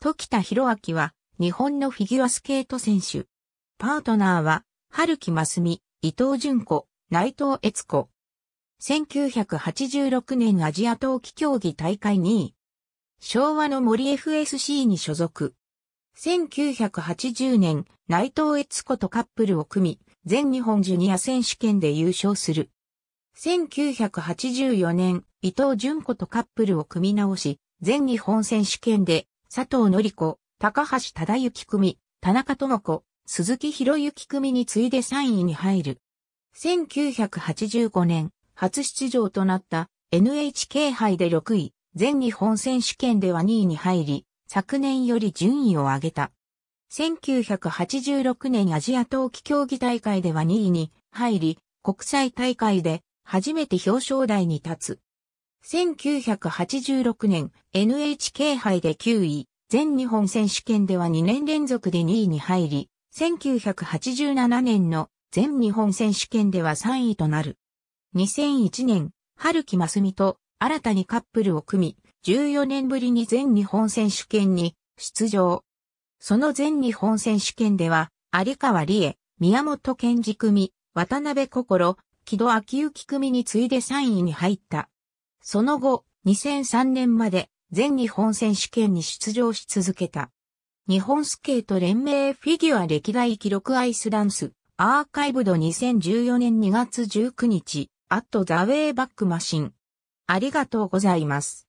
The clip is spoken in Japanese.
時田博明は、日本のフィギュアスケート選手。パートナーは、春木真澄、伊藤淳子、内藤悦子。1986年アジア冬季競技大会2位。昭和の森 FSC に所属。1980年、内藤悦子とカップルを組み、全日本ジュニア選手権で優勝する。1984年、伊藤淳子とカップルを組み直し、全日本選手権で佐藤り子、高橋忠之組、田中智子、鈴木博之組に次いで3位に入る。1985年、初出場となった NHK 杯で6位、全日本選手権では2位に入り、昨年より順位を上げた。1986年アジア冬季競技大会では2位に入り、国際大会で初めて表彰台に立つ。1986年 NHK 杯で9位、全日本選手権では2年連続で2位に入り、1987年の全日本選手権では3位となる。2001年、春木真澄と新たにカップルを組み、14年ぶりに全日本選手権に出場。その全日本選手権では、有川理恵、宮本健二組、渡辺心、木戸昭幸組に次いで3位に入った。その後、2003年まで全日本選手権に出場し続けた。日本スケート連盟フィギュア歴代記録アイスダンス、アーカイブド2014年2月19日、アットザウェイバックマシン。ありがとうございます。